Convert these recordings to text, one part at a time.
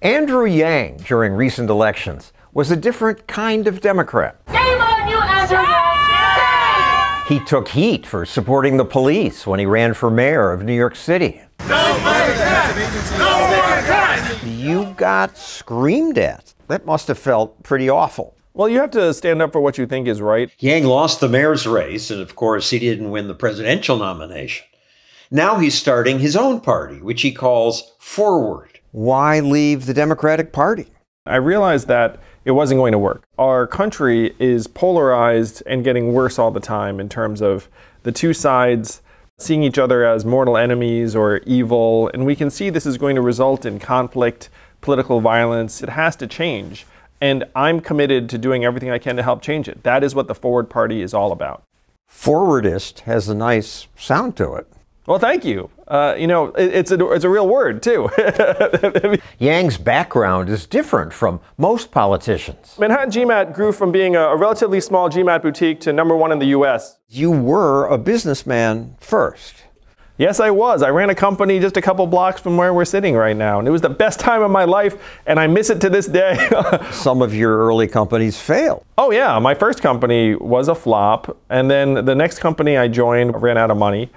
Andrew Yang, during recent elections, was a different kind of Democrat. Shame on you, Andrew Yang! He took heat for supporting the police when he ran for mayor of New York City. No no you got screamed at. That must have felt pretty awful. Well, you have to stand up for what you think is right. Yang lost the mayor's race, and of course, he didn't win the presidential nomination. Now he's starting his own party, which he calls Forward. Why leave the Democratic Party? I realized that it wasn't going to work. Our country is polarized and getting worse all the time in terms of the two sides seeing each other as mortal enemies or evil. And we can see this is going to result in conflict, political violence. It has to change. And I'm committed to doing everything I can to help change it. That is what the Forward Party is all about. Forwardist has a nice sound to it. Well, thank you. Uh, you know, it, it's, a, it's a real word, too. Yang's background is different from most politicians. Manhattan GMAT grew from being a, a relatively small GMAT boutique to number one in the U.S. You were a businessman first. Yes, I was. I ran a company just a couple blocks from where we're sitting right now, and it was the best time of my life, and I miss it to this day. Some of your early companies failed. Oh, yeah. My first company was a flop, and then the next company I joined ran out of money.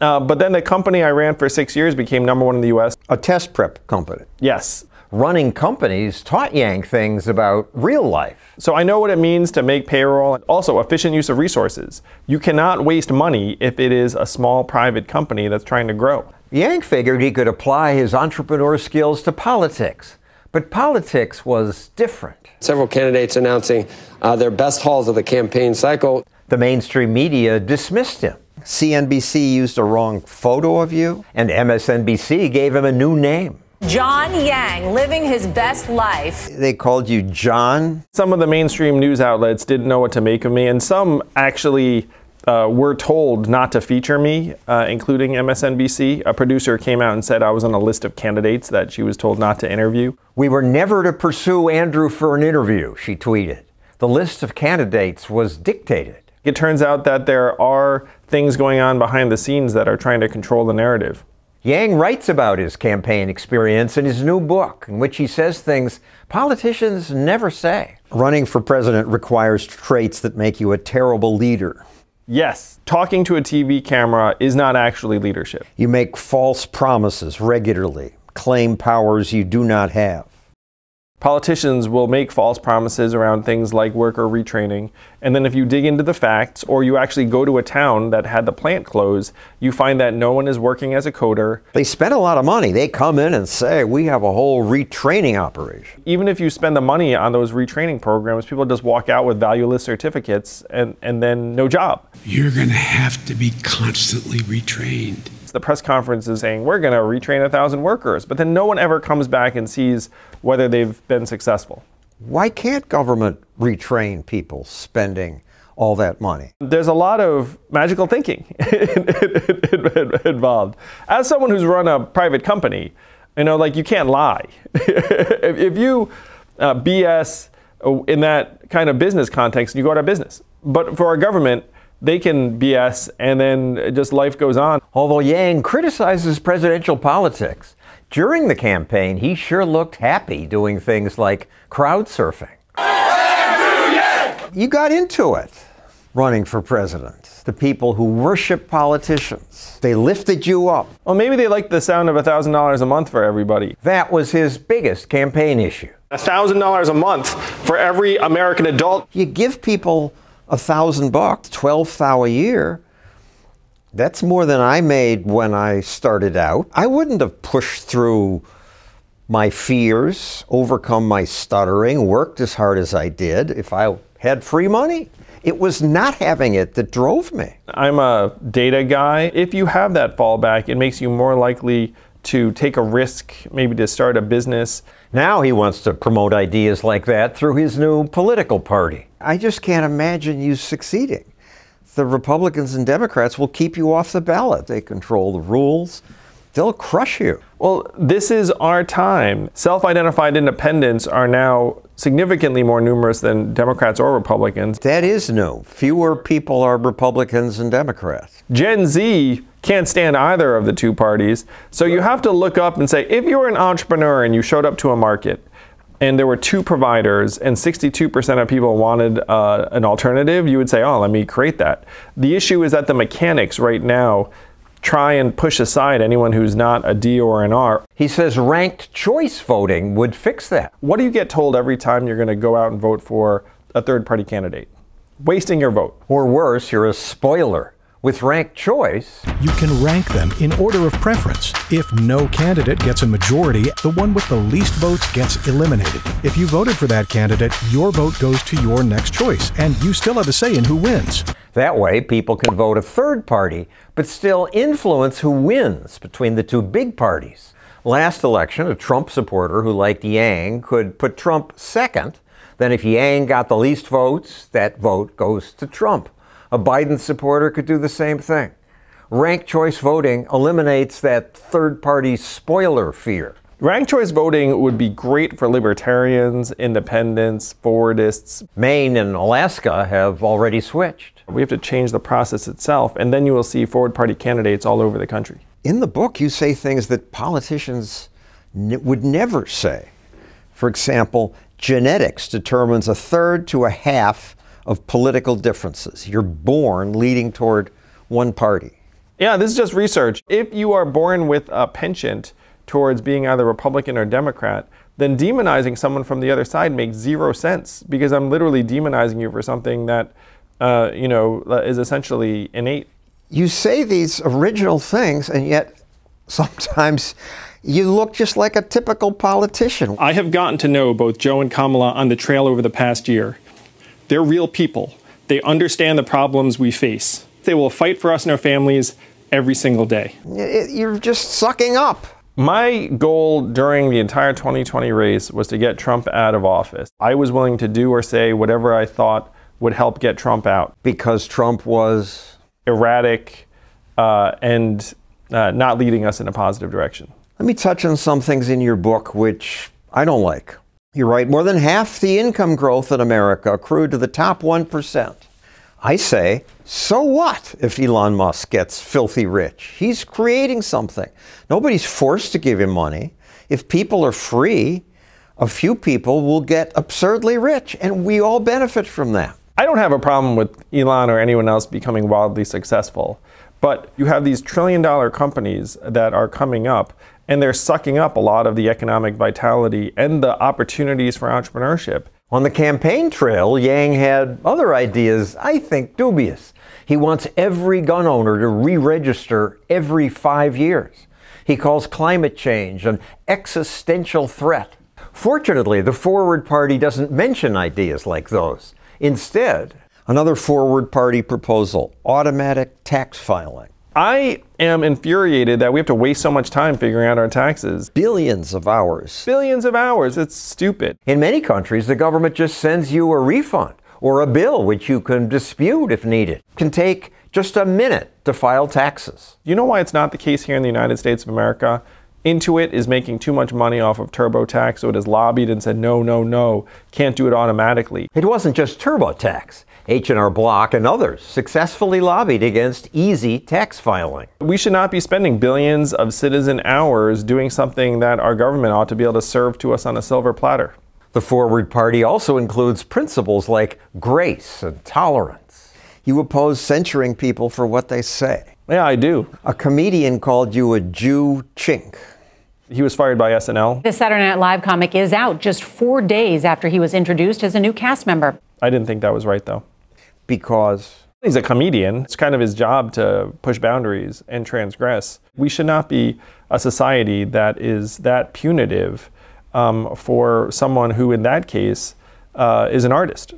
Uh, but then the company I ran for six years became number one in the US. A test prep company. Yes. Running companies taught Yang things about real life. So I know what it means to make payroll. Also, efficient use of resources. You cannot waste money if it is a small private company that's trying to grow. Yang figured he could apply his entrepreneur skills to politics. But politics was different. Several candidates announcing uh, their best hauls of the campaign cycle. The mainstream media dismissed him. CNBC used a wrong photo of you, and MSNBC gave him a new name. John Yang living his best life. They called you John. Some of the mainstream news outlets didn't know what to make of me, and some actually uh, were told not to feature me, uh, including MSNBC. A producer came out and said I was on a list of candidates that she was told not to interview. We were never to pursue Andrew for an interview, she tweeted. The list of candidates was dictated. It turns out that there are things going on behind the scenes that are trying to control the narrative. Yang writes about his campaign experience in his new book, in which he says things politicians never say. Running for president requires traits that make you a terrible leader. Yes, talking to a TV camera is not actually leadership. You make false promises regularly, claim powers you do not have. Politicians will make false promises around things like worker retraining. And then, if you dig into the facts or you actually go to a town that had the plant closed, you find that no one is working as a coder. They spend a lot of money. They come in and say, We have a whole retraining operation. Even if you spend the money on those retraining programs, people just walk out with valueless certificates and, and then no job. You're going to have to be constantly retrained the press conference is saying we're going to retrain a thousand workers, but then no one ever comes back and sees whether they've been successful. Why can't government retrain people spending all that money? There's a lot of magical thinking involved. As someone who's run a private company, you know, like you can't lie. if you uh, BS in that kind of business context, you go out of business. But for our government, they can BS and then just life goes on. Although Yang criticizes presidential politics, during the campaign, he sure looked happy doing things like crowd surfing. You got into it running for president. The people who worship politicians. They lifted you up. Well, maybe they liked the sound of $1,000 a month for everybody. That was his biggest campaign issue. $1,000 a month for every American adult. You give people a thousand bucks, 12 thou a year, that's more than I made when I started out. I wouldn't have pushed through my fears, overcome my stuttering, worked as hard as I did if I had free money. It was not having it that drove me. I'm a data guy. If you have that fallback, it makes you more likely to take a risk, maybe to start a business. Now he wants to promote ideas like that through his new political party. I just can't imagine you succeeding. The Republicans and Democrats will keep you off the ballot. They control the rules. They'll crush you. Well, this is our time. Self identified independents are now significantly more numerous than Democrats or Republicans. That is new. Fewer people are Republicans and Democrats. Gen Z can't stand either of the two parties. So you have to look up and say if you're an entrepreneur and you showed up to a market, and there were two providers and 62% of people wanted uh, an alternative, you would say, oh, let me create that. The issue is that the mechanics right now try and push aside anyone who's not a D or an R. He says ranked choice voting would fix that. What do you get told every time you're going to go out and vote for a third party candidate? Wasting your vote. Or worse, you're a spoiler. With ranked choice, you can rank them in order of preference. If no candidate gets a majority, the one with the least votes gets eliminated. If you voted for that candidate, your vote goes to your next choice, and you still have a say in who wins. That way, people can vote a third party, but still influence who wins between the two big parties. Last election, a Trump supporter who liked Yang could put Trump second. Then, if Yang got the least votes, that vote goes to Trump. A Biden supporter could do the same thing. Ranked choice voting eliminates that third party spoiler fear. Ranked choice voting would be great for libertarians, independents, forwardists. Maine and Alaska have already switched. We have to change the process itself, and then you will see forward party candidates all over the country. In the book, you say things that politicians would never say. For example, genetics determines a third to a half of political differences. You're born leading toward one party. Yeah, this is just research. If you are born with a penchant towards being either Republican or Democrat, then demonizing someone from the other side makes zero sense because I'm literally demonizing you for something that, uh, you know, uh, is essentially innate. You say these original things, and yet sometimes you look just like a typical politician. I have gotten to know both Joe and Kamala on the trail over the past year. They're real people. They understand the problems we face. They will fight for us and our families every single day. You're just sucking up. My goal during the entire 2020 race was to get Trump out of office. I was willing to do or say whatever I thought would help get Trump out. Because Trump was erratic uh, and uh, not leading us in a positive direction. Let me touch on some things in your book which I don't like. You're right, more than half the income growth in America accrued to the top 1%. I say, so what if Elon Musk gets filthy rich? He's creating something. Nobody's forced to give him money. If people are free, a few people will get absurdly rich, and we all benefit from that. I don't have a problem with Elon or anyone else becoming wildly successful, but you have these trillion dollar companies that are coming up and they're sucking up a lot of the economic vitality and the opportunities for entrepreneurship. On the campaign trail, Yang had other ideas I think dubious. He wants every gun owner to re register every five years. He calls climate change an existential threat. Fortunately, the Forward Party doesn't mention ideas like those. Instead, another Forward Party proposal automatic tax filing. I am infuriated that we have to waste so much time figuring out our taxes. Billions of hours. Billions of hours. It's stupid. In many countries, the government just sends you a refund or a bill which you can dispute if needed. It can take just a minute to file taxes. You know why it's not the case here in the United States of America? Intuit is making too much money off of TurboTax, so it has lobbied and said, no, no, no, can't do it automatically. It wasn't just TurboTax. H&R Block and others successfully lobbied against easy tax filing. We should not be spending billions of citizen hours doing something that our government ought to be able to serve to us on a silver platter. The Forward Party also includes principles like grace and tolerance. You oppose censuring people for what they say. Yeah, I do. A comedian called you a Jew chink. He was fired by SNL. The Saturday Night Live comic is out just four days after he was introduced as a new cast member. I didn't think that was right, though. Because? He's a comedian. It's kind of his job to push boundaries and transgress. We should not be a society that is that punitive um, for someone who, in that case, uh, is an artist.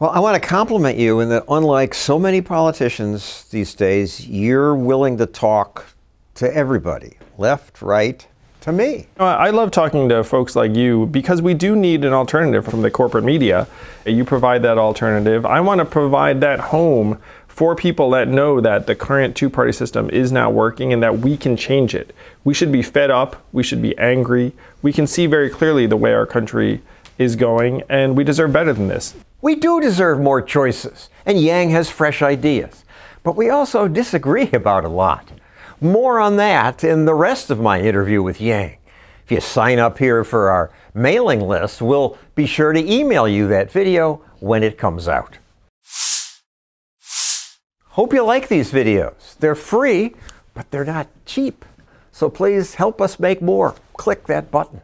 Well, I want to compliment you in that, unlike so many politicians these days, you're willing to talk to everybody left, right, to me. I love talking to folks like you because we do need an alternative from the corporate media. You provide that alternative. I want to provide that home for people that know that the current two party system is not working and that we can change it. We should be fed up. We should be angry. We can see very clearly the way our country is going, and we deserve better than this. We do deserve more choices, and Yang has fresh ideas. But we also disagree about a lot. More on that in the rest of my interview with Yang. If you sign up here for our mailing list, we'll be sure to email you that video when it comes out. Hope you like these videos. They're free, but they're not cheap. So please help us make more. Click that button.